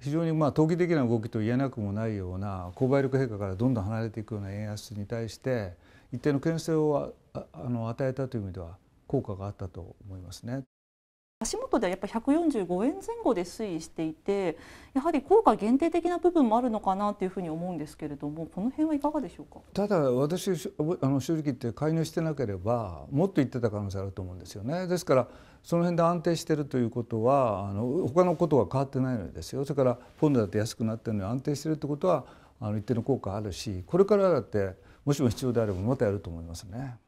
非常にまあ投機的な動きと言えなくもないような購買力陛下からどんどん離れていくような円安に対して一定の牽制をあの与えたという意味では効果があったと思いますね。足元ではやっぱ145円前後で推移していてやはり効果限定的な部分もあるのかなというふうに思うんですけれどもこの辺はいかがでしょうかただ私あの正直言って介入してなければもっと言ってた可能性あると思うんですよねですからその辺で安定しているということはあの他のことは変わってないのですよそれからポンドだって安くなっているのに安定しているということはあの一定の効果あるしこれからだってもしも必要であればまたやると思いますね。